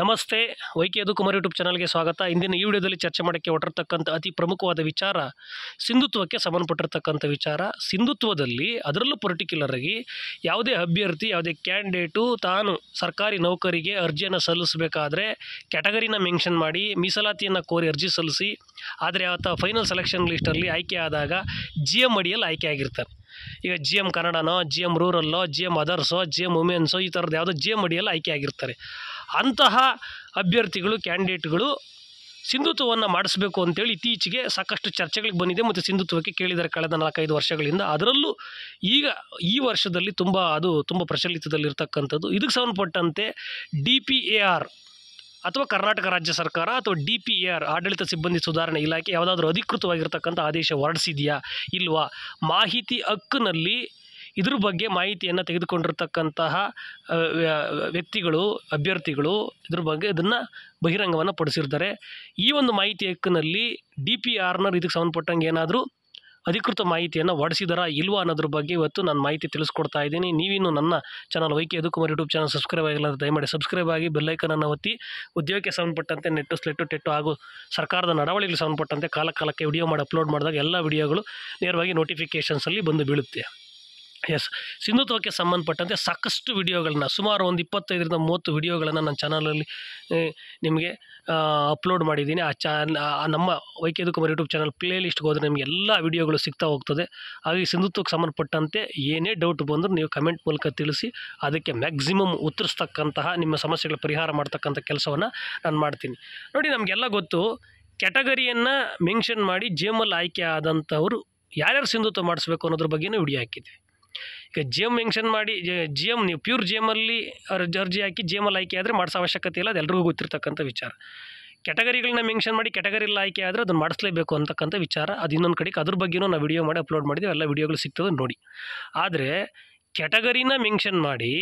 ನಮಸ್ತೆ ಅದು ಕುಮಾರ್ ಯೂಟ್ಯೂಬ್ ಚಾನಲ್ಗೆ ಸ್ವಾಗತ ಇಂದಿನ ಈ ವಿಡಿಯೋದಲ್ಲಿ ಚರ್ಚೆ ಮಾಡೋಕ್ಕೆ ಹೊರಟಿರ್ತಕ್ಕಂಥ ಅತಿ ಪ್ರಮುಖವಾದ ವಿಚಾರ ಸಿಂಧುತ್ವಕ್ಕೆ ಸಂಬಂಧಪಟ್ಟಿರ್ತಕ್ಕಂಥ ವಿಚಾರ ಸಿಂಧುತ್ವದಲ್ಲಿ ಅದರಲ್ಲೂ ಪರ್ಟಿಕ್ಯುಲರ್ ಆಗಿ ಯಾವುದೇ ಅಭ್ಯರ್ಥಿ ಯಾವುದೇ ಕ್ಯಾಂಡಿಡೇಟು ತಾನು ಸರ್ಕಾರಿ ನೌಕರಿಗೆ ಅರ್ಜಿಯನ್ನು ಸಲ್ಲಿಸಬೇಕಾದ್ರೆ ಕ್ಯಾಟಗರಿನ ಮೆನ್ಷನ್ ಮಾಡಿ ಮೀಸಲಾತಿಯನ್ನು ಕೋರಿ ಅರ್ಜಿ ಸಲ್ಲಿಸಿ ಆದರೆ ಆತ ಫೈನಲ್ ಸೆಲೆಕ್ಷನ್ ಲಿಸ್ಟಲ್ಲಿ ಆಯ್ಕೆ ಆದಾಗ ಜಿ ಎಮ್ ಅಡಿಯಲ್ಲಿ ಆಯ್ಕೆ ಆಗಿರ್ತಾರೆ ಈಗ ಜಿ ಎಮ್ ಕನ್ನಡನೋ ಜಿ ಎಮ್ ರೂರಲ್ಲೋ ಜಿ ಎಮ್ ಅದರ್ಸೋ ಜಿ ಎಮ್ ವುಮೆನ್ಸೋ ಈ ಥರದ್ದು ಯಾವುದೋ ಜಿ ಎಂ ಅಡಿಯಲ್ಲಿ ಆಯ್ಕೆ ಆಗಿರ್ತಾರೆ ಅಂತಹ ಅಭ್ಯರ್ಥಿಗಳು ಕ್ಯಾಂಡಿಡೇಟ್ಗಳು ಸಿಂಧುತ್ವವನ್ನು ಮಾಡಿಸಬೇಕು ಅಂತೇಳಿ ಇತ್ತೀಚೆಗೆ ಸಾಕಷ್ಟು ಚರ್ಚೆಗಳಿಗೆ ಬಂದಿದೆ ಮತ್ತು ಸಿಂಧುತ್ವಕ್ಕೆ ಕೇಳಿದ್ದಾರೆ ಕಳೆದ ನಾಲ್ಕೈದು ವರ್ಷಗಳಿಂದ ಅದರಲ್ಲೂ ಈಗ ಈ ವರ್ಷದಲ್ಲಿ ತುಂಬ ಅದು ತುಂಬ ಪ್ರಚಲಿತದಲ್ಲಿರ್ತಕ್ಕಂಥದ್ದು ಇದಕ್ಕೆ ಸಂಬಂಧಪಟ್ಟಂತೆ ಡಿ ಪಿ ಎ ಆರ್ ಅಥವಾ ಕರ್ನಾಟಕ ರಾಜ್ಯ ಸರ್ಕಾರ ಅಥವಾ ಡಿ ಪಿ ಎ ಆರ್ ಆಡಳಿತ ಸಿಬ್ಬಂದಿ ಸುಧಾರಣೆ ಇಲಾಖೆ ಯಾವುದಾದ್ರೂ ಅಧಿಕೃತವಾಗಿರ್ತಕ್ಕಂಥ ಆದೇಶ ಹೊರಡಿಸಿದೆಯಾ ಇಲ್ವಾ ಮಾಹಿತಿ ಹಕ್ಕಿನಲ್ಲಿ ಇದ್ರ ಬಗ್ಗೆ ಮಾಹಿತಿಯನ್ನು ತೆಗೆದುಕೊಂಡಿರ್ತಕ್ಕಂತಹ ವ್ಯಕ್ತಿಗಳು ಅಭ್ಯರ್ಥಿಗಳು ಇದ್ರ ಬಗ್ಗೆ ಇದನ್ನು ಬಹಿರಂಗವನ್ನು ಪಡಿಸಿರ್ತಾರೆ ಈ ಒಂದು ಮಾಹಿತಿ ಹಕ್ಕಿನಲ್ಲಿ ಡಿ ಪಿ ಆರ್ನರ್ ಇದಕ್ಕೆ ಸಂಬಂಧಪಟ್ಟಂಗೆ ಏನಾದರೂ ಅಧಿಕೃತ ಮಾಹಿತಿಯನ್ನು ಹೊಡೆಸಿದಾರಾ ಇಲ್ವಾ ಅನ್ನೋದ್ರ ಬಗ್ಗೆ ಇವತ್ತು ನಾನು ಮಾಹಿತಿ ತಿಳಿಸ್ಕೊಡ್ತಾ ಇದ್ದೀನಿ ನೀವಿನ್ನು ನನ್ನ channel YK Kumar YouTube channel subscribe ಆಗಿಲ್ಲ ದಯಮಾಡಿ ಸಬ್ಸ್ಕ್ರೈಬ್ ಆಗಿ ಬೆಲ್ಲೈಕನನ್ನು ಒತ್ತಿ ಉದ್ಯೋಗಕ್ಕೆ ಸಂಬಂಧಪಟ್ಟಂತೆ ನೆಟ್ಟು ಸ್ಲೆಟ್ಟು ಟೆಟ್ಟು ಹಾಗೂ ಸರ್ಕಾರದ ನಡವಳಿಗೆ ಸಂಬಂಧಪಟ್ಟಂತೆ ಕಾಲ ಕಾಲಕ್ಕೆ ವಿಡಿಯೋ ಮಾಡಿ ಅಪ್ಲೋಡ್ ಮಾಡಿದಾಗ ಎಲ್ಲ ವಿಡಿಯೋಗಳು ನೇರವಾಗಿ ನೋಟಿಫಿಕೇಷನ್ಸಲ್ಲಿ ಬಂದು ಬೀಳುತ್ತೆ ಎಸ್ ಸಿಂಧುತ್ವಕ್ಕೆ ಸಂಬಂಧಪಟ್ಟಂತೆ ಸಾಕಷ್ಟು ವಿಡಿಯೋಗಳನ್ನು ಸುಮಾರು ಒಂದು ಇಪ್ಪತ್ತೈದರಿಂದ ಮೂವತ್ತು ವಿಡಿಯೋಗಳನ್ನು ನನ್ನ ಚಾನಲಲ್ಲಿ ನಿಮಗೆ ಅಪ್ಲೋಡ್ ಮಾಡಿದ್ದೀನಿ ಆ ಚಾನ್ ನಮ್ಮ ವೈಕೇದ ಕುಮಾರ್ ಯೂಟ್ಯೂಬ್ ಚಾನಲ್ ಪ್ಲೇ ಲಿಸ್ಟ್ಗೆ ಹೋದರೆ ನಿಮಗೆ ಎಲ್ಲ ವಿಡಿಯೋಗಳು ಸಿಗ್ತಾ ಹೋಗ್ತದೆ ಹಾಗಾಗಿ ಸಿಂಧುತ್ವಕ್ಕೆ ಸಂಬಂಧಪಟ್ಟಂತೆ ಏನೇ ಡೌಟ್ ಬಂದರೂ ನೀವು ಕಮೆಂಟ್ ಮೂಲಕ ತಿಳಿಸಿ ಅದಕ್ಕೆ ಮ್ಯಾಕ್ಸಿಮಮ್ ಉತ್ತರಿಸ್ತಕ್ಕಂತಹ ನಿಮ್ಮ ಸಮಸ್ಯೆಗಳ ಪರಿಹಾರ ಮಾಡ್ತಕ್ಕಂಥ ಕೆಲಸವನ್ನು ನಾನು ಮಾಡ್ತೀನಿ ನೋಡಿ ನಮಗೆಲ್ಲ ಗೊತ್ತು ಕ್ಯಾಟಗರಿಯನ್ನು ಮೆನ್ಷನ್ ಮಾಡಿ ಜೇಮಲ್ಲಿ ಆಯ್ಕೆ ಆದಂಥವರು ಯಾರ್ಯಾರು ಸಿಂಧುತ್ವ ಮಾಡಿಸ್ಬೇಕು ಅನ್ನೋದ್ರ ಬಗ್ಗೆಯೂ ವಿಡಿಯೋ ಹಾಕಿದ್ವಿ ಈಗ ಜಿ ಎಮ್ ಮೆನ್ಷನ್ ಮಾಡಿ ಜಿ ಎಮ್ ನೀವು ಪ್ಯೂರ್ ಜಿ ಜರ್ಜಿ ಅರ್ಜಿ ಅರ್ಜಿ ಹಾಕಿ ಜಿ ಎಮ್ಮಲ್ಲಿ ಆಯ್ಕೆ ಆದರೆ ಮಾಡಿಸೋ ಅವಶ್ಯಕತೆ ಇಲ್ಲ ಅದು ಎಲ್ಲರಿಗೂ ಗೊತ್ತಿರ್ತಕ್ಕಂಥ ವಿಚಾರ ಕೆಟಗರಿಗಳನ್ನ ಮೆನ್ಷನ್ ಮಾಡಿ ಕೆಟಗರಿಲ್ಲ ಆಯ್ಕೆ ಆದರೆ ಅದನ್ನು ಮಾಡಿಸ್ಲೇಬೇಕು ಅಂತಕ್ಕಂಥ ವಿಚಾರ ಅದು ಇನ್ನೊಂದು ಕಡೆಗೆ ಅದ್ರ ಬಗ್ಗೆಯೂ ನಾವು ವಿಡಿಯೋ ಮಾಡಿ ಅಪ್ಲೋಡ್ ಮಾಡಿದ್ದೀವಿ ಎಲ್ಲ ವಿಡಿಯೋಗಳು ಸಿಗ್ತದೆ ನೋಡಿ ಆದರೆ ಕ್ಯಾಟಗರಿನ ಮೆನ್ಷನ್ ಮಾಡಿ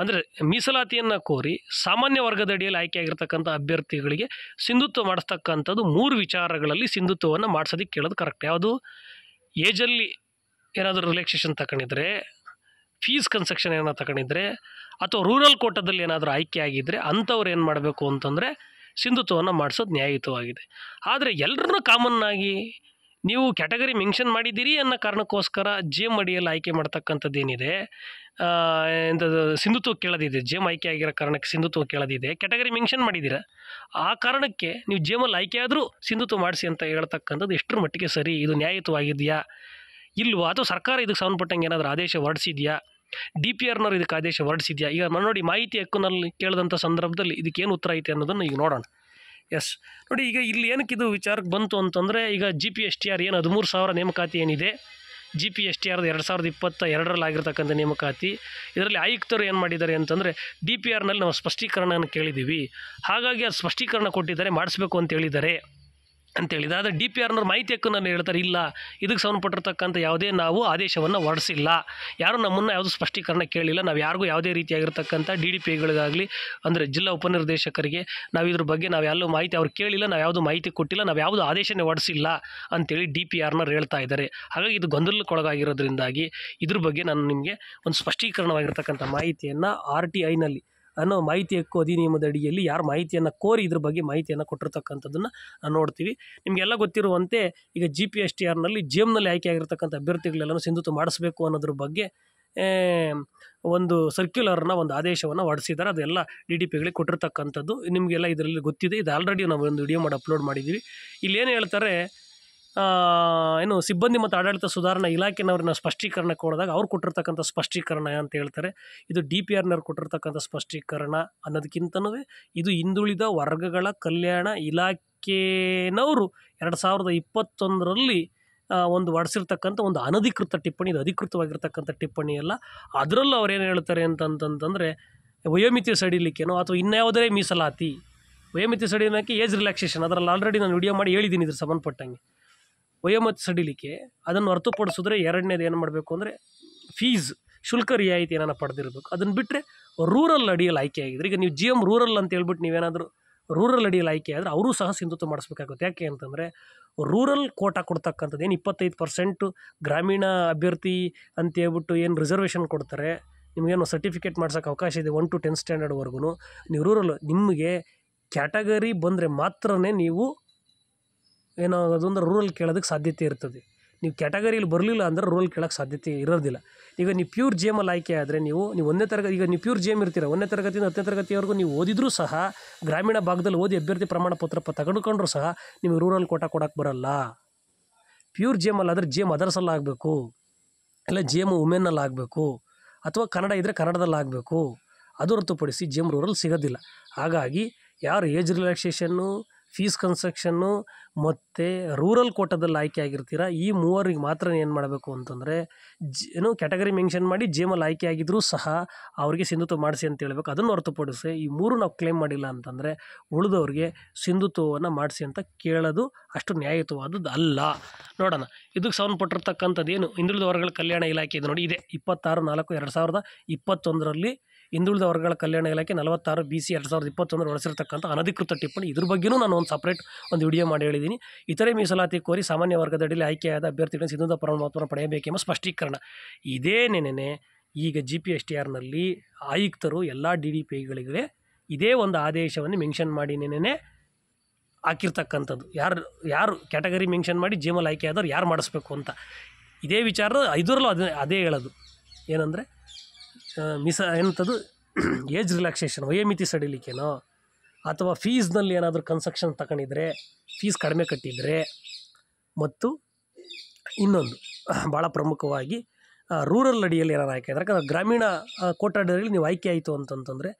ಅಂದರೆ ಮೀಸಲಾತಿಯನ್ನು ಕೋರಿ ಸಾಮಾನ್ಯ ವರ್ಗದ ಅಡಿಯಲ್ಲಿ ಆಗಿರ್ತಕ್ಕಂಥ ಅಭ್ಯರ್ಥಿಗಳಿಗೆ ಸಿಂಧುತ್ವ ಮಾಡಿಸ್ತಕ್ಕಂಥದ್ದು ಮೂರು ವಿಚಾರಗಳಲ್ಲಿ ಸಿಂಧುತ್ವವನ್ನು ಮಾಡಿಸೋದಕ್ಕೆ ಕೇಳೋದು ಕರೆಕ್ಟ್ ಯಾವುದು ಏಜಲ್ಲಿ ಏನಾದರೂ ರಿಲ್ಯಾಕ್ಸೇಷನ್ ತಗೊಂಡಿದ್ರೆ ಫೀಸ್ ಕನ್ಸೆಕ್ಷನ್ ಏನಾದ್ರು ತಗೊಂಡಿದ್ರೆ ಅಥವಾ ರೂರಲ್ ಕೋಟದಲ್ಲಿ ಏನಾದರೂ ಆಯ್ಕೆ ಆಗಿದ್ದರೆ ಅಂಥವ್ರು ಏನು ಮಾಡಬೇಕು ಅಂತಂದರೆ ಸಿಂಧುತ್ವವನ್ನು ಮಾಡಿಸೋದು ನ್ಯಾಯಯುತವಾಗಿದೆ ಆದರೆ ಕಾಮನ್ ಕಾಮನ್ನಾಗಿ ನೀವು ಕ್ಯಾಟಗರಿ ಮೆನ್ಷನ್ ಮಾಡಿದ್ದೀರಿ ಅನ್ನೋ ಕಾರಣಕ್ಕೋಸ್ಕರ ಜೇಮ್ ಅಡಿಯಲ್ಲಿ ಆಯ್ಕೆ ಮಾಡ್ತಕ್ಕಂಥದ್ದು ಏನಿದೆ ಎಂಥದ್ದು ಸಿಂಧುತ್ವ ಕೇಳೋದಿದೆ ಜೇಮ್ ಆಯ್ಕೆ ಆಗಿರೋ ಕಾರಣಕ್ಕೆ ಸಿಂಧುತ್ವ ಕೇಳೋದಿದೆ ಕ್ಯಾಟಗರಿ ಮೆನ್ಷನ್ ಮಾಡಿದ್ದೀರ ಆ ಕಾರಣಕ್ಕೆ ನೀವು ಜೇಮಲ್ಲಿ ಆಯ್ಕೆ ಆದರೂ ಸಿಂಧುತ್ವ ಮಾಡಿಸಿ ಅಂತ ಹೇಳ್ತಕ್ಕಂಥದ್ದು ಎಷ್ಟರ ಮಟ್ಟಿಗೆ ಸರಿ ಇದು ನ್ಯಾಯಯುತವಾಗಿದೆಯಾ ಇಲ್ವಾ ಅಥವಾ ಸರ್ಕಾರ ಇದಕ್ಕೆ ಸಂಬಂಧಪಟ್ಟಂಗೆ ಏನಾದರೂ ಆದೇಶ ಹೊರಡಿಸಿದೆಯಾ ಡಿ ಪಿ ಆರ್ನವ್ರು ಇದಕ್ಕೆ ಆದೇಶ ಹೊರಡಿಸಿದೆಯಾ ಈಗ ನೋಡಿ ಮಾಹಿತಿ ಹಕ್ಕುನಲ್ಲಿ ಕೇಳಿದಂಥ ಸಂದರ್ಭದಲ್ಲಿ ಇದಕ್ಕೇನು ಉತ್ತರ ಐತೆ ಅನ್ನೋದನ್ನು ಈಗ ನೋಡೋಣ ಎಸ್ ನೋಡಿ ಈಗ ಇಲ್ಲಿ ಏನಕ್ಕೆ ಇದು ವಿಚಾರಕ್ಕೆ ಬಂತು ಅಂತಂದರೆ ಈಗ G P S T R ಏನು ಹದಿಮೂರು ಸಾವಿರ ನೇಮಕಾತಿ ಏನಿದೆ ಜಿ ಪಿ ಎಸ್ ಟಿ ಆರ್ದು ಎರಡು ಸಾವಿರದ ಇಪ್ಪತ್ತ ಎರಡರಲ್ಲಿ ಆಗಿರ್ತಕ್ಕಂಥ ನೇಮಕಾತಿ ಇದರಲ್ಲಿ ಆಯುಕ್ತರು ಏನು ಮಾಡಿದ್ದಾರೆ ಅಂತಂದರೆ ಡಿ ಪಿ ಆರ್ನಲ್ಲಿ ನಾವು ಸ್ಪಷ್ಟೀಕರಣವನ್ನು ಕೇಳಿದ್ದೀವಿ ಹಾಗಾಗಿ ಅದು ಸ್ಪಷ್ಟೀಕರಣ ಕೊಟ್ಟಿದ್ದಾರೆ ಮಾಡಿಸ್ಬೇಕು ಅಂತ ಹೇಳಿದ್ದಾರೆ ಅಂತೇಳಿದ ಆದರೆ ಡಿ ಪಿ ಆರ್ನವ್ರು ಮಾಹಿತಿ ಹಕ್ಕು ನಾನು ಹೇಳ್ತಾರೆ ಇಲ್ಲ ಇದಕ್ಕೆ ಸಂಬಂಧಪಟ್ಟಿರ್ತಕ್ಕಂಥ ಯಾವುದೇ ನಾವು ಆದೇಶವನ್ನು ಹೊರಡಿಸಿಲ್ಲ ಯಾರು ನಮ್ಮನ್ನು ಯಾವುದು ಸ್ಪಷ್ಟೀಕರಣ ಕೇಳಿಲ್ಲ ನಾವು ಯಾರಿಗೂ ಯಾವುದೇ ರೀತಿಯಾಗಿರ್ತಕ್ಕಂಥ ಡಿ ಡಿ ಪಿಗಳಿಗಾಗಲಿ ಅಂದರೆ ಜಿಲ್ಲಾ ಉಪನಿರ್ದೇಶಕರಿಗೆ ನಾವು ಇದ್ರ ಬಗ್ಗೆ ನಾವು ಎಲ್ಲೂ ಮಾಹಿತಿ ಅವ್ರು ಕೇಳಿಲ್ಲ ನಾವು ಯಾವುದು ಮಾಹಿತಿ ಕೊಟ್ಟಿಲ್ಲ ನಾವು ಯಾವುದು ಆದೇಶನೇ ಹೊರಡಿಸಿಲ್ಲ ಅಂತೇಳಿ ಡಿ ಪಿ ಆರ್ನವ್ರು ಹೇಳ್ತಾ ಇದ್ದಾರೆ ಹಾಗಾಗಿ ಇದು ಗೊಂದಲಕ್ಕೊಳಗಾಗಿರೋದ್ರಿಂದಾಗಿ ಇದ್ರ ಬಗ್ಗೆ ನಾನು ನಿಮಗೆ ಒಂದು ಸ್ಪಷ್ಟೀಕರಣವಾಗಿರ್ತಕ್ಕಂಥ ಮಾಹಿತಿಯನ್ನು ಆರ್ ಟಿ ಐನಲ್ಲಿ ಅನ್ನೋ ಮಾಹಿತಿ ಹಕ್ಕು ಅಧಿನಿಯಮದ ಅಡಿಯಲ್ಲಿ ಯಾರು ಮಾಹಿತಿಯನ್ನು ಕೋರಿ ಇದ್ರ ಬಗ್ಗೆ ಮಾಹಿತಿಯನ್ನು ಕೊಟ್ಟಿರ್ತಕ್ಕಂಥದ್ದನ್ನು ನೋಡ್ತೀವಿ ನಿಮಗೆಲ್ಲ ಗೊತ್ತಿರುವಂತೆ ಈಗ ಜಿ ಪಿ ಎಸ್ ಟಿ ಆರ್ನಲ್ಲಿ ಜೇಮ್ನಲ್ಲಿ ಆಗಿರ್ತಕ್ಕಂಥ ಅಭ್ಯರ್ಥಿಗಳೆಲ್ಲನೂ ಸಿಂಧುತ್ವ ಮಾಡಿಸ್ಬೇಕು ಅನ್ನೋದ್ರ ಬಗ್ಗೆ ಒಂದು ಸರ್ಕ್ಯುಲರ್ನ ಒಂದು ಆದೇಶವನ್ನು ಹೊಡೆಸಿದ್ದಾರೆ ಅದೆಲ್ಲ ಡಿ ಡಿ ಪಿಗಳಿಗೆ ಕೊಟ್ಟಿರ್ತಕ್ಕಂಥದ್ದು ನಿಮಗೆಲ್ಲ ಇದರಲ್ಲಿ ಗೊತ್ತಿದೆ ಇದು ಆಲ್ರೆಡಿ ನಾವು ಒಂದು ವಿಡಿಯೋ ಮಾಡಿ ಅಪ್ಲೋಡ್ ಮಾಡಿದ್ದೀವಿ ಇಲ್ಲೇನು ಹೇಳ್ತಾರೆ ಏನು ಸಿಬ್ಬಂದಿ ಮತ್ತು ಆಡಳಿತ ಸುಧಾರಣಾ ಇಲಾಖೆನವ್ರನ್ನ ಸ್ಪಷ್ಟೀಕರಣ ಕೊಡಿದಾಗ ಅವ್ರು ಕೊಟ್ಟಿರ್ತಕ್ಕಂಥ ಸ್ಪಷ್ಟೀಕರಣ ಅಂತ ಹೇಳ್ತಾರೆ ಇದು ಡಿ ಪಿ ಆರ್ನವ್ರು ಕೊಟ್ಟಿರ್ತಕ್ಕಂಥ ಸ್ಪಷ್ಟೀಕರಣ ಅನ್ನೋದಕ್ಕಿಂತನೂ ಇದು ಹಿಂದುಳಿದ ವರ್ಗಗಳ ಕಲ್ಯಾಣ ಇಲಾಖೆನವರು ಎರಡು ಸಾವಿರದ ಇಪ್ಪತ್ತೊಂದರಲ್ಲಿ ಒಂದು ಒಡಿಸಿರ್ತಕ್ಕಂಥ ಒಂದು ಅನಧಿಕೃತ ಟಿಪ್ಪಣಿ ಇದು ಅಧಿಕೃತವಾಗಿರ್ತಕ್ಕಂಥ ಟಿಪ್ಪಣಿ ಅಲ್ಲ ಅದರಲ್ಲೂ ಅವ್ರೇನು ಹೇಳ್ತಾರೆ ಅಂತಂತಂದರೆ ವಯೋಮಿತಿ ಸಡಿಲಿಕ್ಕೇನೋ ಅಥವಾ ಇನ್ಯಾವುದೇ ಮೀಸಲಾತಿ ವಯೋಮಿತಿ ಸಡಿಲಿಕ್ಕೆ ಏಜ್ ರಿಲ್ಯಾಕ್ಸೇಷನ್ ಅದರಲ್ಲಿ ಆಲ್ರೆಡಿ ನಾನು ವಿಡಿಯೋ ಮಾಡಿ ಹೇಳಿದ್ದೀನಿ ಇದ್ರ ಸಂಬಂಧಪಟ್ಟಂಗೆ ವಯೋಮತ್ ಸಡಿಲಿಕ್ಕೆ ಅದನ್ನು ಹೊರತುಪಡಿಸಿದ್ರೆ ಎರಡನೇದು ಏನು ಮಾಡಬೇಕು ಅಂದರೆ ಫೀಸ್ ಶುಲ್ಕ ರಿಯಾಯಿತಿ ರಿಯಾಯಿತಿಯನ್ನು ಪಡೆದಿರಬೇಕು ಅದನ್ನು ಬಿಟ್ಟರೆ ರೂರಲ್ ಅಡಿಯಲ್ಲಿ ಆಯ್ಕೆ ಆಗಿದ್ರೆ ಈಗ ನೀವು ಜಿ ಎಮ್ ರೂರಲ್ ಅಂತ ಹೇಳ್ಬಿಟ್ಟು ನೀವೇನಾದರೂ ರೂರಲ್ ಅಡಿಯಲ್ಲಿ ಆಯ್ಕೆ ಆದರೆ ಅವರು ಸಹ ಸಿಂಧುತ್ವ ಮಾಡಿಸ್ಬೇಕಾಗುತ್ತೆ ಯಾಕೆ ಅಂತಂದರೆ ರೂರಲ್ ಕೋಟಾ ಕೊಡ್ತಕ್ಕಂಥದ್ದು ಏನು ಇಪ್ಪತ್ತೈದು ಪರ್ಸೆಂಟು ಗ್ರಾಮೀಣ ಅಭ್ಯರ್ಥಿ ಅಂತ ಹೇಳ್ಬಿಟ್ಟು ಏನು ರಿಸರ್ವೇಷನ್ ಕೊಡ್ತಾರೆ ನಿಮಗೇನು ಸರ್ಟಿಫಿಕೇಟ್ ಮಾಡ್ಸೋಕೆ ಅವಕಾಶ ಇದೆ ಒನ್ ಟು ಸ್ಟ್ಯಾಂಡರ್ಡ್ ಸ್ಟ್ಯಾಂಡರ್ಡ್ವರೆಗೂ ನೀವು ರೂರಲ್ ನಿಮಗೆ ಕ್ಯಾಟಗರಿ ಬಂದರೆ ಮಾತ್ರನೇ ನೀವು ಏನಾಗೋದು ಅಂದ್ರೆ ರೂರಲ್ ಕೇಳೋದಕ್ಕೆ ಸಾಧ್ಯತೆ ಇರ್ತದೆ ನೀವು ಕ್ಯಾಟಗರಿಯಲ್ಲಿ ಬರಲಿಲ್ಲ ಅಂದ್ರೆ ರೂರಲ್ ಕೇಳೋಕ್ಕೆ ಸಾಧ್ಯತೆ ಇರೋದಿಲ್ಲ ಈಗ ನೀವು ಪ್ಯೂರ್ ಜಿ ಎಮಲ್ಲಿ ಆಯ್ಕೆ ಆದರೆ ನೀವು ನೀವು ಒಂದೇ ತರಗತಿ ಈಗ ನೀವು ಪ್ಯೂರ್ ಜಿ ಎಮ್ ಇರ್ತೀರ ಒಂದೇ ತರಗತಿಯಿಂದ ಹತ್ತನೇ ತರಗತಿವರೆಗೂ ನೀವು ಓದಿದರೂ ಸಹ ಗ್ರಾಮೀಣ ಭಾಗದಲ್ಲಿ ಓದಿ ಅಭ್ಯರ್ಥಿ ಪ್ರಮಾಣ ಪತ್ರ ಸಹ ನಿಮಗೆ ರೂರಲ್ ಕೋಟ ಕೊಡೋಕ್ಕೆ ಬರೋಲ್ಲ ಪ್ಯೂರ್ ಜಿ ಎಮಲ್ಲಿ ಆದರೆ ಜಿ ಎಮ್ ಅದರ್ಸಲ್ಲಿ ಆಗಬೇಕು ಇಲ್ಲ ಜಿ ಎಮ್ ವುಮೆನ್ನಲ್ಲಿ ಆಗಬೇಕು ಅಥವಾ ಕನ್ನಡ ಇದ್ದರೆ ಕನ್ನಡದಲ್ಲಿ ಆಗಬೇಕು ಅದು ಹೊರತುಪಡಿಸಿ ಜಿ ಎಮ್ ರೂರಲ್ ಸಿಗೋದಿಲ್ಲ ಹಾಗಾಗಿ ಯಾರು ಏಜ್ ರಿಲ್ಯಾಕ್ಸೇಷನ್ನು ಫೀಸ್ ಕನ್ಸ್ಟ್ರಕ್ಷನ್ನು ಮತ್ತು ರೂರಲ್ ಕೋಟದಲ್ಲಿ ಆಯ್ಕೆ ಆಗಿರ್ತೀರಾ ಈ ಮೂವರಿಗೆ ಮಾತ್ರ ಏನು ಮಾಡಬೇಕು ಅಂತಂದರೆ ಜಿ ಏನು ಕ್ಯಾಟಗರಿ ಮೆನ್ಷನ್ ಮಾಡಿ ಜೇಮಲ್ಲಿ ಆಗಿದ್ದರೂ ಸಹ ಅವರಿಗೆ ಸಿಂಧುತ್ವ ಮಾಡಿಸಿ ಅಂತ ಹೇಳಬೇಕು ಅದನ್ನು ಹೊರತುಪಡಿಸಿ ಈ ಮೂರು ನಾವು ಕ್ಲೇಮ್ ಮಾಡಿಲ್ಲ ಅಂತಂದರೆ ಉಳಿದವ್ರಿಗೆ ಸಿಂಧುತ್ವವನ್ನು ಮಾಡಿಸಿ ಅಂತ ಕೇಳೋದು ಅಷ್ಟು ನ್ಯಾಯಯುತವಾದದ್ದು ಅಲ್ಲ ನೋಡೋಣ ಇದಕ್ಕೆ ಸಂಬಂಧಪಟ್ಟಿರ್ತಕ್ಕಂಥದ್ದು ಏನು ಹಿಂದುಳಿದ ವರ್ಗಗಳ ಕಲ್ಯಾಣ ಇಲಾಖೆ ಇದೆ ನೋಡಿ ಇದೆ ಇಪ್ಪತ್ತಾರು ನಾಲ್ಕು ಎರಡು ಸಾವಿರದ ಇಪ್ಪತ್ತೊಂದರಲ್ಲಿ ಹಿಂದುಳಿದ ವರ್ಗಗಳ ಕಲ್ಯಾಣ ಇಲಾಖೆ ನಲವತ್ತಾರು ಬಿ ಸಿ ಎರಡು ಸಾವಿರದ ಇಪ್ಪತ್ತೊಂದರ ಹೊರಸಿರತಕ್ಕಂಥ ಅನಧಿಕೃತ ಟಿಪ್ಪಣಿ ಇದ್ರ ಬಗ್ಗೆಯೂ ನಾನು ಒಂದು ಸಪ್ರೇಟ್ ಒಂದು ವಿಡಿಯೋ ಮಾಡಿ ಹೇಳಿದ್ದೀನಿ ಇತರೆ ಮೀಸಲಾತಿ ಕೋರಿ ಸಾಮಾನ್ಯ ವರ್ಗದಡಿಯಲ್ಲಿ ಆಯ್ಕೆಯಾದ ಅಭ್ಯರ್ಥಿಗಳ ಸಿದ್ಧಾಂತ ಪ್ರಮಾಣಪತ್ರ ಪಡೆಯಬೇಕೆಂಬ ಸ್ಪಷ್ಟೀಕರಣ ಇದೇ ನೆನೆ ಈಗ ಜಿ ಪಿ ಎಸ್ ಟಿ ಆರ್ನಲ್ಲಿ ಆಯುಕ್ತರು ಎಲ್ಲ ಡಿ ಡಿ ಪಿ ಇದೇ ಒಂದು ಆದೇಶವನ್ನು ಮೆನ್ಷನ್ ಮಾಡಿ ನೆನೆ ಹಾಕಿರ್ತಕ್ಕಂಥದ್ದು ಯಾರು ಯಾರು ಕ್ಯಾಟಗರಿ ಮೆನ್ಷನ್ ಮಾಡಿ ಜೇಮಲ್ ಆಯ್ಕೆ ಆದವ್ರು ಯಾರು ಮಾಡಿಸ್ಬೇಕು ಅಂತ ಇದೇ ವಿಚಾರ ಇದರಲ್ಲೂ ಅದೇ ಅದೇ ಹೇಳೋದು ಏನಂದರೆ ಮಿಸ ಎಂಥದ್ದು ಏಜ್ ರಿಲ್ಯಾಕ್ಸೇಷನ್ ವಯೋಮಿತಿ ಸಡಿಲಿಕ್ಕೇನೋ ಅಥವಾ ಫೀಸ್ನಲ್ಲಿ ಏನಾದರೂ ಕನ್ಸಕ್ಷನ್ ತಗೊಂಡಿದ್ರೆ ಫೀಸ್ ಕಡಿಮೆ ಕಟ್ಟಿದರೆ ಮತ್ತು ಇನ್ನೊಂದು ಭಾಳ ಪ್ರಮುಖವಾಗಿ ರೂರಲ್ ಅಡಿಯಲ್ಲಿ ಏನಾರು ಆಯ್ಕೆ ಆದರೆ ಯಾಕಂದ್ರೆ ಗ್ರಾಮೀಣ ಕೋಟಾಡಿಯಲ್ಲಿ ನೀವು ಆಯ್ಕೆ ಆಯಿತು ಅಂತಂತಂದರೆ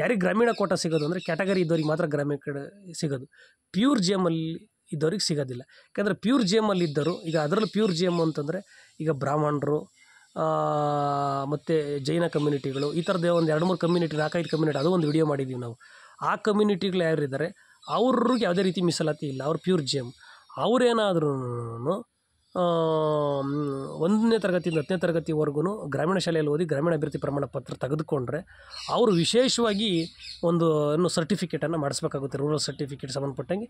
ಯಾರಿಗೆ ಗ್ರಾಮೀಣ ಕೋಟ ಸಿಗೋದು ಅಂದರೆ ಕ್ಯಾಟಗರಿ ಇದ್ದವ್ರಿಗೆ ಮಾತ್ರ ಗ್ರಾಮೀಣ ಕಡೆ ಸಿಗೋದು ಪ್ಯೂರ್ ಜಿ ಎಮ್ಮಲ್ಲಿ ಇದ್ದವ್ರಿಗೆ ಸಿಗೋದಿಲ್ಲ ಯಾಕಂದರೆ ಪ್ಯೂರ್ ಜಿ ಎಮ್ಮಲ್ಲಿ ಇದ್ದರು ಈಗ ಅದರಲ್ಲಿ ಪ್ಯೂರ್ ಜಿ ಎಮ್ ಅಂತಂದರೆ ಈಗ ಬ್ರಾಹ್ಮಣರು ಮತ್ತು ಜೈನ ಕಮ್ಯುನಿಟಿಗಳು ಈ ಥರದ್ದೇ ಒಂದು ಎರಡು ಮೂರು ಕಮ್ಯುನಿಟಿ ನಾಲ್ಕೈದು ಕಮ್ಯುನಿಟಿ ಅದು ಒಂದು ವೀಡಿಯೋ ಮಾಡಿದ್ದೀವಿ ನಾವು ಆ ಕಮ್ಯುನಿಟಿಗಳು ಯಾರಿದ್ದಾರೆ ಅವ್ರಿಗೆ ಯಾವುದೇ ರೀತಿ ಮೀಸಲಾತಿ ಇಲ್ಲ ಅವ್ರು ಪ್ಯೂರ್ ಜೇಮ್ ಅವರೇನಾದ್ರೂ ಒಂದನೇ ತರಗತಿಯಿಂದ ಹತ್ತನೇ ತರಗತಿವರೆಗೂ ಗ್ರಾಮೀಣ ಶಾಲೆಯಲ್ಲಿ ಓದಿ ಗ್ರಾಮೀಣ ಅಭಿವೃದ್ಧಿ ಪ್ರಮಾಣ ಪತ್ರ ತೆಗೆದುಕೊಂಡ್ರೆ ಅವರು ವಿಶೇಷವಾಗಿ ಒಂದು ಏನು ಸರ್ಟಿಫಿಕೇಟನ್ನು ಮಾಡಿಸ್ಬೇಕಾಗುತ್ತೆ ರೂರಲ್ ಸರ್ಟಿಫಿಕೇಟ್ ಸಂಬಂಧಪಟ್ಟಂಗೆ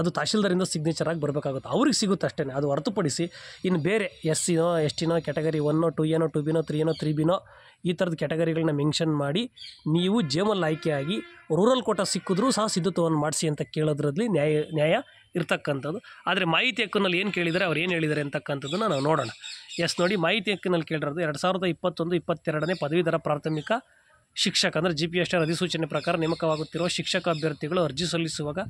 ಅದು ತಹಶೀಲ್ದಾರಿಂದ ಸಿಗ್ನೇಚರ್ ಆಗಿ ಬರಬೇಕಾಗುತ್ತೆ ಅವ್ರಿಗೆ ಸಿಗುತ್ತೆ ಅಷ್ಟೇ ಅದು ಹೊರತುಪಡಿಸಿ ಇನ್ನು ಬೇರೆ ಎಸ್ ಸಿನೋ ಎಸ್ ಟಿನೋ ಕ್ಯಾಟಗರಿ ಒನ್ನೋ ಟು ಏನೋ ಟು ಬಿನೋ ತ್ರೀ ಏನೋ ತ್ರೀ ಬಿನೋ ಈ ಥರದ ಕ್ಯಾಟಗರಿಗಳನ್ನ ಮೆನ್ಷನ್ ಮಾಡಿ ನೀವು ಜೇಮಲ್ಲಿ ಆಯ್ಕೆಯಾಗಿ ರೂರಲ್ ಕೋಟ ಸಿಕ್ಕಿದ್ರೂ ಸಹ ಸಿದ್ಧತ್ವವನ್ನು ಮಾಡಿಸಿ ಅಂತ ಕೇಳೋದ್ರಲ್ಲಿ ನ್ಯಾಯ ನ್ಯಾಯ ಇರ್ತಕ್ಕಂಥದ್ದು ಆದರೆ ಮಾಹಿತಿ ಹಕ್ಕಿನಲ್ಲಿ ಏನು ಕೇಳಿದರೆ ಅವ್ರು ಏನು ಹೇಳಿದ್ದಾರೆ ಅಂತಕ್ಕಂಥದ್ದನ್ನು ನಾವು ನೋಡೋಣ ಎಸ್ ನೋಡಿ ಮಾಹಿತಿ ಹಕ್ಕಿನಲ್ಲಿ ಕೇಳಿರೋದು ಎರಡು ಸಾವಿರದ ಇಪ್ಪತ್ತೊಂದು ಇಪ್ಪತ್ತೆರಡನೇ ಪದವೀಧರ ಪ್ರಾಥಮಿಕ ಶಿಕ್ಷಕ ಅಂದರೆ ಜಿ ಪಿ ಎಸ್ ಆರ್ ಅಧಿಸೂಚನೆ ಪ್ರಕಾರ ನೇಮಕವಾಗುತ್ತಿರುವ ಶಿಕ್ಷಕ ಅಭ್ಯರ್ಥಿಗಳು ಅರ್ಜಿ ಸಲ್ಲಿಸುವಾಗ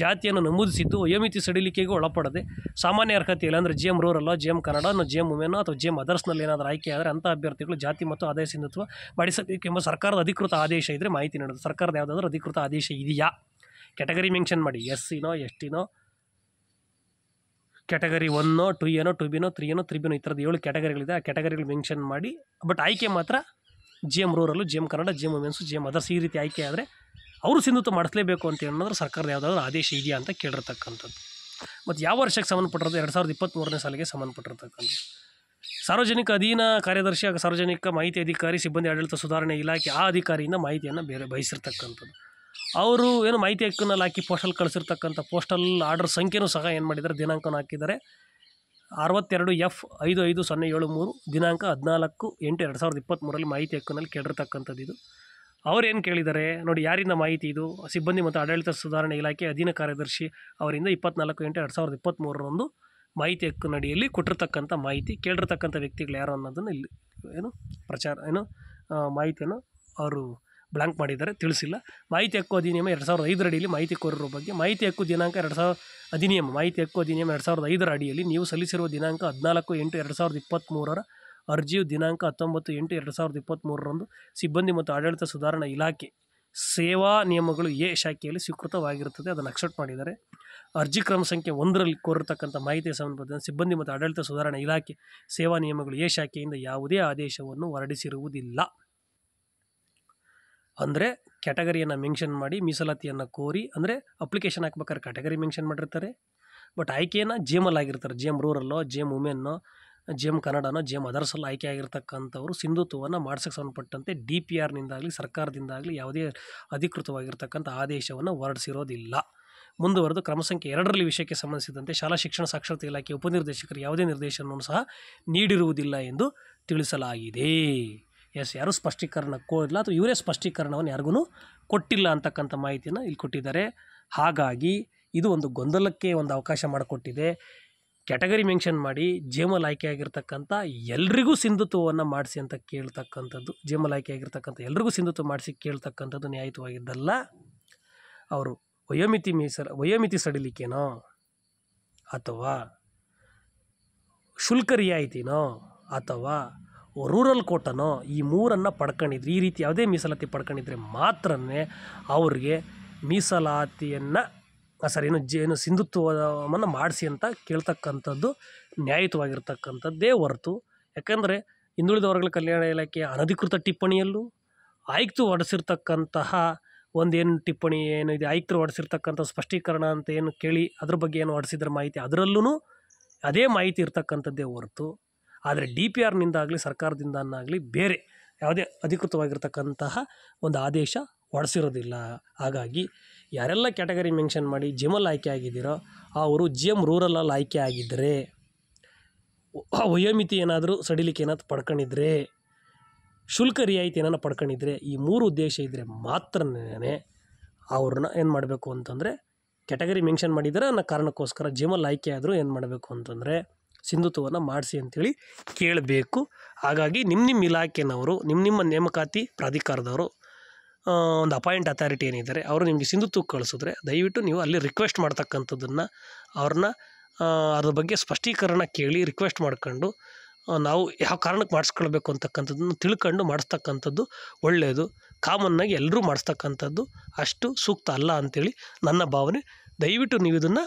ಜಾತಿಯನ್ನು ನಮೂದಿಸಿದ್ದು ವಯೋಮಿತಿ ಸಡಿಲಿಕೆಗೆ ಒಳಪಡದೆ ಸಾಮಾನ್ಯ ಅರ್ಹತೆ ಇಲ್ಲ ಅಂದರೆ ಜಿ ಎಮ್ ರೂರಲ್ಲೋ G M Kannada G M ಉಮೆನೋ ಅಥವಾ ಜಿ ಎಂ ಅದರ್ಸ್ನಲ್ಲಿ ಏನಾದರೂ ಆಯ್ಕೆ ಆದರೆ ಅಂಥ ಅಭ್ಯರ್ಥಿಗಳು ಜಾತಿ ಮತ್ತು ಆದಾಯ ಸಿಂಧುತ್ವ ಮಾಡಿಸಬೇಕೆಂಬ ಸರ್ಕಾರದ ಅಧಿಕೃತ ಆದೇಶ ಇದ್ದರೆ ಮಾಹಿತಿ ನೀಡೋದು ಸರ್ಕಾರದ ಯಾವುದಾದ್ರೂ ಅಧಿಕೃತ ಆದೇಶ ಇದೆಯಾ ಕ್ಯಾಟಗರಿ ಮೆನ್ಷನ್ ಮಾಡಿ ಎಸ್ ಸಿನೋ ಎಸ್ ಟಿನೋ ಕ್ಯಾಟಗರಿ ಒನ್ನೋ ಟು ಏನೋ ಟು ಬಿನೋ ತ್ರೀ ಏನೋ ತ್ರೀ ಬಿನೋ ಈ ಥರದ್ದು ಏಳು ಕ್ಯಾಟಗರಿಗಳಿದೆ ಆ ಕ್ಯಾಟಗರಿಗಳು ಮೆನ್ಷನ್ ಮಾಡಿ ಬಟ್ ಆಯ್ಕೆ ಮಾತ್ರ ಜಿ ಎಮ್ ರೂರಲ್ಲು G M Kannada G M women's G M others ಈ ರೀತಿ ಆಯ್ಕೆ ಆದರೆ ಅವರು ಸಿಂಧುತ್ವ ಮಾಡಿಸಲೇಬೇಕು ಅಂತ ಹೇಳೋದ್ರೆ ಸರ್ಕಾರದ ಯಾವುದಾದ್ರೂ ಆದೇಶ ಇದೆಯಾ ಅಂತ ಕೇಳಿರ್ತಕ್ಕಂಥದ್ದು ಮತ್ತು ಯಾವ ವರ್ಷಕ್ಕೆ ಸಂಬಂಧಪಟ್ಟಿರೋದು ಎರಡು ಸಾವಿರದ ಇಪ್ಪತ್ತ್ಮೂರನೇ ಸಾಲಿಗೆ ಸಂಬಂಧಪಟ್ಟಿರ್ತಕ್ಕಂಥದ್ದು ಸಾರ್ವಜನಿಕ ಅಧೀನ ಕಾರ್ಯದರ್ಶಿ ಹಾಗೂ ಸಾರ್ವಜನಿಕ ಮಾಹಿತಿ ಅಧಿಕಾರಿ ಸಿಬ್ಬಂದಿ ಆಡಳಿತ ಸುಧಾರಣೆ ಇಲಾಖೆ ಆ ಅಧಿಕಾರಿಯಿಂದ ಮಾಹಿತಿಯನ್ನು ಬೇರೆ ಬಯಸಿರ್ತಕ್ಕಂಥದ್ದು ಅವರು ಏನು ಮಾಹಿತಿ ಹಕ್ಕನ್ನಲ್ಲಿ ಹಾಕಿ ಪೋಸ್ಟಲ್ ಕಳಿಸಿರ್ತಕ್ಕಂಥ ಪೋಸ್ಟಲ್ ಆರ್ಡರ್ ಸಂಖ್ಯೆಯೂ ಸಹ ಏನು ಮಾಡಿದ್ದಾರೆ ದಿನಾಂಕವನ್ನು ಹಾಕಿದ್ದಾರೆ ಅರವತ್ತೆರಡು ಎಫ್ ಐದು ಐದು ಸೊನ್ನೆ ಏಳು ಮೂರು ದಿನಾಂಕ ಹದಿನಾಲ್ಕು ಎಂಟು ಎರಡು ಸಾವಿರದ ಇಪ್ಪತ್ತ್ಮೂರಲ್ಲಿ ಮಾಹಿತಿ ಹಕ್ಕುನಲ್ಲಿ ಕೇಳಿರ್ತಕ್ಕಂಥದ್ದು ಇದು ಏನು ಕೇಳಿದ್ದಾರೆ ನೋಡಿ ಯಾರಿಂದ ಮಾಹಿತಿ ಇದು ಸಿಬ್ಬಂದಿ ಮತ್ತು ಆಡಳಿತ ಸುಧಾರಣೆ ಇಲಾಖೆ ಅಧೀನ ಕಾರ್ಯದರ್ಶಿ ಅವರಿಂದ ಇಪ್ಪತ್ನಾಲ್ಕು ಎಂಟು ಎರಡು ಸಾವಿರದ ಇಪ್ಪತ್ತ್ಮೂರರಂದು ಮಾಹಿತಿ ಹಕ್ಕಿನಡಿಯಲ್ಲಿ ಕೊಟ್ಟಿರ್ತಕ್ಕಂಥ ಮಾಹಿತಿ ಕೇಳಿರ್ತಕ್ಕಂಥ ವ್ಯಕ್ತಿಗಳು ಯಾರು ಅನ್ನೋದನ್ನು ಇಲ್ಲಿ ಏನು ಪ್ರಚಾರ ಏನು ಮಾಹಿತಿಯನ್ನು ಅವರು ಬ್ಲಾಂಕ್ ಮಾಡಿದ್ದಾರೆ ತಿಳಿಸಿಲ್ಲ ಮಾಹಿತಿ ಹಕ್ಕು ಅಧಿನಿಯಮ ಎರಡು ಸಾವಿರದ ಐದರ ಅಡಿಯಲ್ಲಿ ಮಾಹಿತಿ ಕೋರರ ಬಗ್ಗೆ ಮಾಹಿತಿ ಹಕ್ಕು ದಿನಾಂಕ ಎರಡು ಸಾವಿರದ ಅಧಿನಿಯಮ ಮಾಹಿತಿ ಹಕ್ಕು ಅಧಿನಿಯಮ ಎರಡು ಸಾವಿರದ ಐದರ ಅಡಿಯಲ್ಲಿ ನೀವು ಸಲ್ಲಿಸಿರುವ ದಿನಾಂಕ ಹದಿನಾಲ್ಕು ಎಂಟು ಎರಡು ಸಾವಿರದ ಇಪ್ಪತ್ತ್ಮೂರರ ಅರ್ಜಿಯು ದಿನಾಂಕ ಹತ್ತೊಂಬತ್ತು ಎಂಟು ಎರಡು ಸಾವಿರದ ಇಪ್ಪತ್ತ್ಮೂರರಂದು ಸಿಬ್ಬಂದಿ ಮತ್ತು ಆಡಳಿತ ಸುಧಾರಣಾ ಇಲಾಖೆ ಸೇವಾ ನಿಯಮಗಳು ಎ ಶಾಖೆಯಲ್ಲಿ ಸ್ವೀಕೃತವಾಗಿರುತ್ತದೆ ಅದನ್ನು ಅಕ್ಸೆಪ್ಟ್ ಮಾಡಿದ್ದಾರೆ ಅರ್ಜಿ ಕ್ರಮ ಸಂಖ್ಯೆ ಒಂದರಲ್ಲಿ ಕೋರಿರತಕ್ಕಂಥ ಮಾಹಿತಿ ಸಂಬಂಧ ಸಿಬ್ಬಂದಿ ಮತ್ತು ಆಡಳಿತ ಸುಧಾರಣಾ ಇಲಾಖೆ ಸೇವಾ ನಿಯಮಗಳು ಎ ಶಾಖೆಯಿಂದ ಯಾವುದೇ ಆದೇಶವನ್ನು ಹೊರಡಿಸಿರುವುದಿಲ್ಲ ಅಂದರೆ ಕ್ಯಾಟಗರಿಯನ್ನು ಮೆನ್ಷನ್ ಮಾಡಿ ಮೀಸಲಾತಿಯನ್ನು ಕೋರಿ ಅಂದರೆ ಅಪ್ಲಿಕೇಶನ್ ಹಾಕ್ಬೇಕಾದ್ರೆ ಕ್ಯಾಟಗರಿ ಮೆನ್ಷನ್ ಮಾಡಿರ್ತಾರೆ ಬಟ್ ಆಯ್ಕೆಯನ್ನು ಜಿ ಆಗಿರ್ತಾರೆ ಜೇಮ್ ಎಮ್ ರೂರಲ್ಲೋ ಜೇಮ್ ಎಮ್ ವುಮೆನ್ನೋ ಜೇಮ್ ಕನ್ನಡನೋ ಜೇಮ್ ಎಮ್ ಆಯ್ಕೆ ಆಗಿರ್ತಕ್ಕಂಥವರು ಸಿಂಧುತ್ವವನ್ನು ಮಾಡ್ಸಕ್ಕೆ ಸಂಬಂಧಪಟ್ಟಂತೆ ಡಿ ಪಿ ಆರ್ನಿಂದಾಗಲಿ ಸರ್ಕಾರದಿಂದಾಗಲಿ ಯಾವುದೇ ಅಧಿಕೃತವಾಗಿರ್ತಕ್ಕಂಥ ಆದೇಶವನ್ನು ಹೊರಡಿಸಿರೋದಿಲ್ಲ ಮುಂದುವರೆದು ಕ್ರಮ ಸಂಖ್ಯೆ ಎರಡರಲ್ಲಿ ವಿಷಯಕ್ಕೆ ಸಂಬಂಧಿಸಿದಂತೆ ಶಾಲಾ ಶಿಕ್ಷಣ ಸಾಕ್ಷರತೆ ಇಲಾಖೆ ಉಪನಿರ್ದೇಶಕರು ಯಾವುದೇ ನಿರ್ದೇಶನವನ್ನು ಸಹ ನೀಡಿರುವುದಿಲ್ಲ ಎಂದು ತಿಳಿಸಲಾಗಿದೆ ಎಸ್ ಯಾರೂ ಸ್ಪಷ್ಟೀಕರಣ ಕೊಡಲ್ಲ ಅಥವಾ ಇವರೇ ಸ್ಪಷ್ಟೀಕರಣವನ್ನು ಯಾರಿಗೂ ಕೊಟ್ಟಿಲ್ಲ ಅಂತಕ್ಕಂಥ ಮಾಹಿತಿಯನ್ನು ಇಲ್ಲಿ ಕೊಟ್ಟಿದ್ದಾರೆ ಹಾಗಾಗಿ ಇದು ಒಂದು ಗೊಂದಲಕ್ಕೆ ಒಂದು ಅವಕಾಶ ಮಾಡಿಕೊಟ್ಟಿದೆ ಕ್ಯಾಟಗರಿ ಮೆನ್ಷನ್ ಮಾಡಿ ಜೇಮಲ್ ಆಯ್ಕೆಯಾಗಿರ್ತಕ್ಕಂಥ ಎಲ್ರಿಗೂ ಸಿಂಧುತ್ವವನ್ನು ಮಾಡಿಸಿ ಅಂತ ಕೇಳ್ತಕ್ಕಂಥದ್ದು ಜೇಮಲ್ ಆಯ್ಕೆಯಾಗಿರ್ತಕ್ಕಂಥ ಎಲ್ರಿಗೂ ಸಿಂಧುತ್ವ ಮಾಡಿಸಿ ಕೇಳ್ತಕ್ಕಂಥದ್ದು ನ್ಯಾಯಯುತವಾಗಿದ್ದಲ್ಲ ಅವರು ವಯೋಮಿತಿ ಮೀಸಲ ವಯೋಮಿತಿ ಸಡಿಲಿಕ್ಕೇನೋ ಅಥವಾ ಶುಲ್ಕ ರಿಯಾಯಿತಿನೋ ಅಥವಾ ರೂರಲ್ ಕೋಟನೋ ಈ ಮೂರನ್ನು ಪಡ್ಕೊಂಡಿದ್ರೆ ಈ ರೀತಿ ಯಾವುದೇ ಮೀಸಲಾತಿ ಪಡ್ಕೊಂಡಿದ್ರೆ ಮಾತ್ರ ಅವ್ರಿಗೆ ಮೀಸಲಾತಿಯನ್ನು ಸರಿ ಏನು ಜೇನು ಸಿಂಧುತ್ವವನ್ನು ಮಾಡಿಸಿ ಅಂತ ಕೇಳ್ತಕ್ಕಂಥದ್ದು ನ್ಯಾಯಯುತವಾಗಿರ್ತಕ್ಕಂಥದ್ದೇ ಹೊರತು ಯಾಕಂದರೆ ಹಿಂದುಳಿದ ವರ್ಗಗಳ ಕಲ್ಯಾಣ ಇಲಾಖೆ ಅನಧಿಕೃತ ಟಿಪ್ಪಣಿಯಲ್ಲೂ ಆಯುಕ್ತ ಹೊಡೆಸಿರ್ತಕ್ಕಂತಹ ಒಂದೇನು ಟಿಪ್ಪಣಿ ಏನು ಇದೆ ಆಯುಕ್ತರು ಹೊಡೆಸಿರ್ತಕ್ಕಂಥ ಸ್ಪಷ್ಟೀಕರಣ ಅಂತ ಏನು ಕೇಳಿ ಅದ್ರ ಬಗ್ಗೆ ಏನು ಹೊಡೆಸಿದ್ರೆ ಮಾಹಿತಿ ಅದರಲ್ಲೂ ಅದೇ ಮಾಹಿತಿ ಇರ್ತಕ್ಕಂಥದ್ದೇ ಹೊರತು ಆದರೆ ಡಿ ಪಿ ಆರ್ನಿಂದಾಗಲಿ ಸರ್ಕಾರದಿಂದನಾಗಲಿ ಬೇರೆ ಯಾವುದೇ ಅಧಿಕೃತವಾಗಿರ್ತಕ್ಕಂತಹ ಒಂದು ಆದೇಶ ಹೊಡೆಸಿರೋದಿಲ್ಲ ಹಾಗಾಗಿ ಯಾರೆಲ್ಲ ಕ್ಯಾಟಗರಿ ಮೆನ್ಷನ್ ಮಾಡಿ ಜಿಮಲ್ಲಿ ಆಯ್ಕೆ ಆಗಿದ್ದೀರೋ ಅವರು ಜಿ ಎಮ್ ರೂರಲಲ್ಲಿ ಆಯ್ಕೆ ಆಗಿದ್ದರೆ ವಯೋಮಿತಿ ಏನಾದರೂ ಸಡಿಲಿಕೆ ಏನಾದರೂ ಪಡ್ಕೊಂಡಿದ್ರೆ ಶುಲ್ಕ ರಿಯಾಯಿತಿ ಏನಾರು ಪಡ್ಕೊಂಡಿದ್ರೆ ಈ ಮೂರು ಉದ್ದೇಶ ಇದ್ದರೆ ಮಾತ್ರನೇ ಅವ್ರನ್ನ ಏನು ಮಾಡಬೇಕು ಅಂತಂದರೆ ಕ್ಯಾಟಗರಿ ಮೆನ್ಷನ್ ಮಾಡಿದರೆ ಅನ್ನೋ ಕಾರಣಕ್ಕೋಸ್ಕರ ಜಿಮಲ್ಲಿ ಆಯ್ಕೆ ಆದರೂ ಏನು ಮಾಡಬೇಕು ಅಂತಂದರೆ ಸಿಂಧುತ್ವವನ್ನು ಮಾಡಿಸಿ ಅಂಥೇಳಿ ಕೇಳಬೇಕು ಹಾಗಾಗಿ ನಿಮ್ಮ ನಿಮ್ಮ ಇಲಾಖೆನವರು ನಿಮ್ಮ ನಿಮ್ಮ ನೇಮಕಾತಿ ಪ್ರಾಧಿಕಾರದವರು ಒಂದು ಅಪಾಯಿಂಟ್ ಅಥಾರಿಟಿ ಏನಿದ್ದಾರೆ ಅವರು ನಿಮಗೆ ಸಿಂಧುತ್ವಕ್ಕೆ ಕಳಿಸಿದ್ರೆ ದಯವಿಟ್ಟು ನೀವು ಅಲ್ಲಿ ರಿಕ್ವೆಸ್ಟ್ ಮಾಡ್ತಕ್ಕಂಥದ್ದನ್ನು ಅವ್ರನ್ನ ಅದ್ರ ಬಗ್ಗೆ ಸ್ಪಷ್ಟೀಕರಣ ಕೇಳಿ ರಿಕ್ವೆಸ್ಟ್ ಮಾಡ್ಕೊಂಡು ನಾವು ಯಾವ ಕಾರಣಕ್ಕೆ ಮಾಡಿಸ್ಕೊಳ್ಬೇಕು ಅಂತಕ್ಕಂಥದ್ದನ್ನು ತಿಳ್ಕೊಂಡು ಮಾಡಿಸ್ತಕ್ಕಂಥದ್ದು ಒಳ್ಳೆಯದು ಕಾಮನ್ನಾಗಿ ಎಲ್ಲರೂ ಮಾಡಿಸ್ತಕ್ಕಂಥದ್ದು ಅಷ್ಟು ಸೂಕ್ತ ಅಲ್ಲ ಅಂಥೇಳಿ ನನ್ನ ಭಾವನೆ ದಯವಿಟ್ಟು ನೀವು ಇದನ್ನು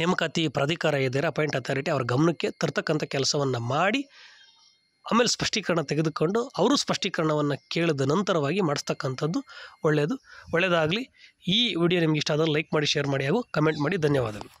ನೇಮಕಾತಿ ಪ್ರಾಧಿಕಾರ ಏನಿದೆ ಅಪಾಯಿಂಟ್ ಅಥಾರಿಟಿ ಅವ್ರ ಗಮನಕ್ಕೆ ತರ್ತಕ್ಕಂಥ ಕೆಲಸವನ್ನು ಮಾಡಿ ಆಮೇಲೆ ಸ್ಪಷ್ಟೀಕರಣ ತೆಗೆದುಕೊಂಡು ಅವರು ಸ್ಪಷ್ಟೀಕರಣವನ್ನು ಕೇಳಿದ ನಂತರವಾಗಿ ಮಾಡಿಸ್ತಕ್ಕಂಥದ್ದು ಒಳ್ಳೆಯದು ಒಳ್ಳೆಯದಾಗಲಿ ಈ ವಿಡಿಯೋ ನಿಮಗೆ ಇಷ್ಟ ಆದರೆ ಲೈಕ್ ಮಾಡಿ ಶೇರ್ ಮಾಡಿ ಹಾಗೂ ಕಮೆಂಟ್ ಮಾಡಿ ಧನ್ಯವಾದಗಳು